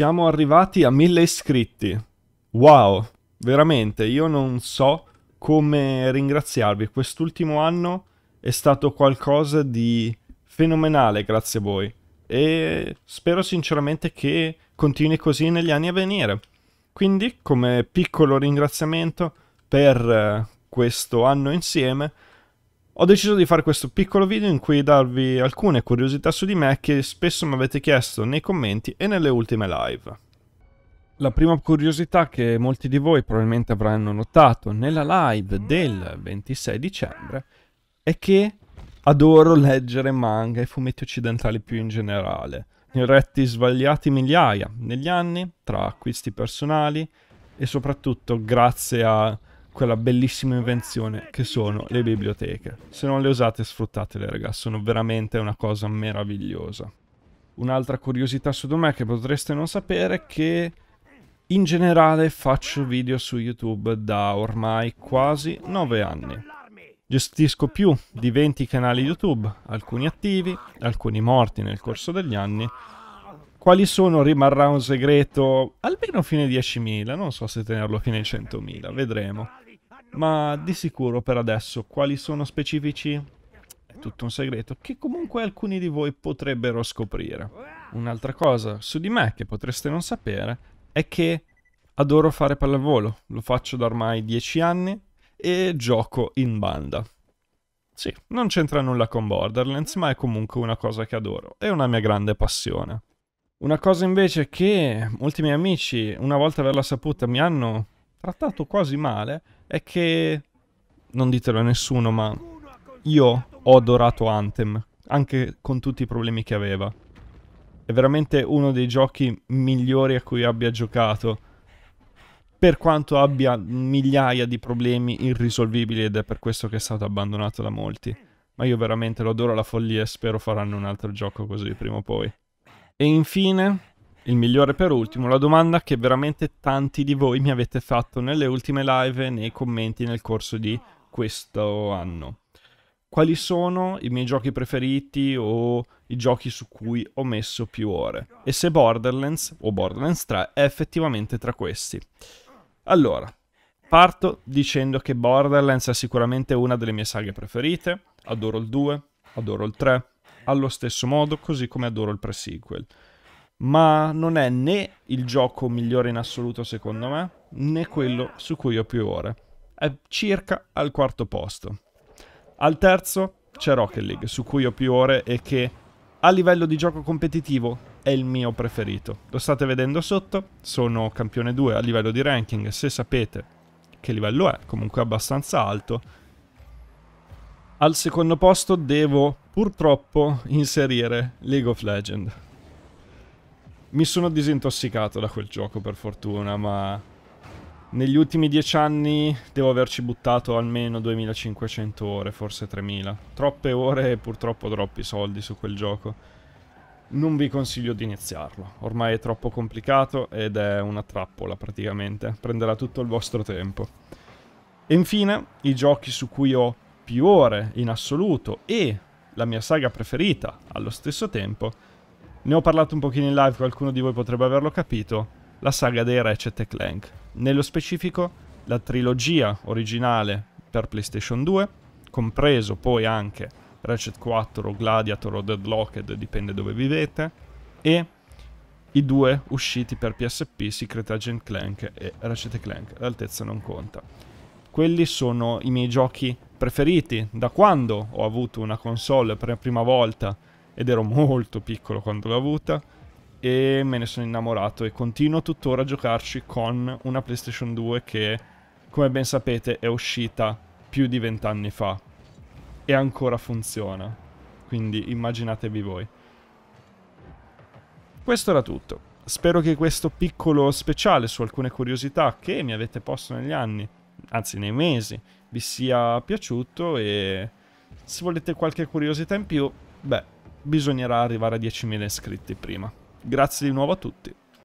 siamo arrivati a mille iscritti. Wow, veramente, io non so come ringraziarvi. Quest'ultimo anno è stato qualcosa di fenomenale grazie a voi e spero sinceramente che continui così negli anni a venire. Quindi, come piccolo ringraziamento per eh, questo anno insieme, ho deciso di fare questo piccolo video in cui darvi alcune curiosità su di me che spesso mi avete chiesto nei commenti e nelle ultime live. La prima curiosità che molti di voi probabilmente avranno notato nella live del 26 dicembre è che adoro leggere manga e fumetti occidentali più in generale. Ne ho retti svagliati migliaia negli anni, tra acquisti personali e soprattutto grazie a quella bellissima invenzione che sono le biblioteche. Se non le usate sfruttatele ragazzi, sono veramente una cosa meravigliosa. Un'altra curiosità su me che potreste non sapere è che in generale faccio video su YouTube da ormai quasi 9 anni. Gestisco più di 20 canali YouTube, alcuni attivi, alcuni morti nel corso degli anni, quali sono rimarrà un segreto almeno fino ai 10.000, non so se tenerlo fino ai 100.000, vedremo. Ma di sicuro per adesso quali sono specifici? È tutto un segreto che comunque alcuni di voi potrebbero scoprire. Un'altra cosa su di me che potreste non sapere è che adoro fare pallavolo, lo faccio da ormai 10 anni e gioco in banda. Sì, non c'entra nulla con Borderlands, ma è comunque una cosa che adoro, è una mia grande passione. Una cosa invece che molti miei amici, una volta averla saputa, mi hanno trattato quasi male è che, non ditelo a nessuno, ma io ho adorato Anthem, anche con tutti i problemi che aveva. È veramente uno dei giochi migliori a cui abbia giocato, per quanto abbia migliaia di problemi irrisolvibili ed è per questo che è stato abbandonato da molti. Ma io veramente lo adoro alla follia e spero faranno un altro gioco così prima o poi. E infine, il migliore per ultimo, la domanda che veramente tanti di voi mi avete fatto nelle ultime live, nei commenti nel corso di questo anno. Quali sono i miei giochi preferiti o i giochi su cui ho messo più ore? E se Borderlands o Borderlands 3 è effettivamente tra questi? Allora, parto dicendo che Borderlands è sicuramente una delle mie saghe preferite. Adoro il 2, adoro il 3, allo stesso modo, così come adoro il pre-sequel. Ma non è né il gioco migliore in assoluto secondo me, né quello su cui ho più ore. È circa al quarto posto. Al terzo c'è Rocket League, su cui ho più ore e che a livello di gioco competitivo è il mio preferito. Lo state vedendo sotto, sono campione 2 a livello di ranking, se sapete che livello è, comunque abbastanza alto. Al secondo posto devo purtroppo inserire League of Legends. Mi sono disintossicato da quel gioco per fortuna, ma negli ultimi dieci anni devo averci buttato almeno 2500 ore, forse 3000. Troppe ore e purtroppo troppi soldi su quel gioco. Non vi consiglio di iniziarlo, ormai è troppo complicato ed è una trappola praticamente, prenderà tutto il vostro tempo. E infine, i giochi su cui ho più ore in assoluto e la mia saga preferita allo stesso tempo. Ne ho parlato un pochino in live, qualcuno di voi potrebbe averlo capito, la saga dei Ratchet Clank. Nello specifico la trilogia originale per PlayStation 2, compreso poi anche Ratchet 4, Gladiator o Deadlocked, dipende dove vivete, e i due usciti per PSP, Secret Agent Clank e Ratchet Clank, l'altezza non conta. Quelli sono i miei giochi preferiti da quando ho avuto una console per la prima volta ed ero molto piccolo quando l'ho avuta e me ne sono innamorato e continuo tuttora a giocarci con una PlayStation 2 che come ben sapete è uscita più di vent'anni fa e ancora funziona quindi immaginatevi voi questo era tutto spero che questo piccolo speciale su alcune curiosità che mi avete posto negli anni anzi nei mesi, vi sia piaciuto e se volete qualche curiosità in più, beh, bisognerà arrivare a 10.000 iscritti prima. Grazie di nuovo a tutti.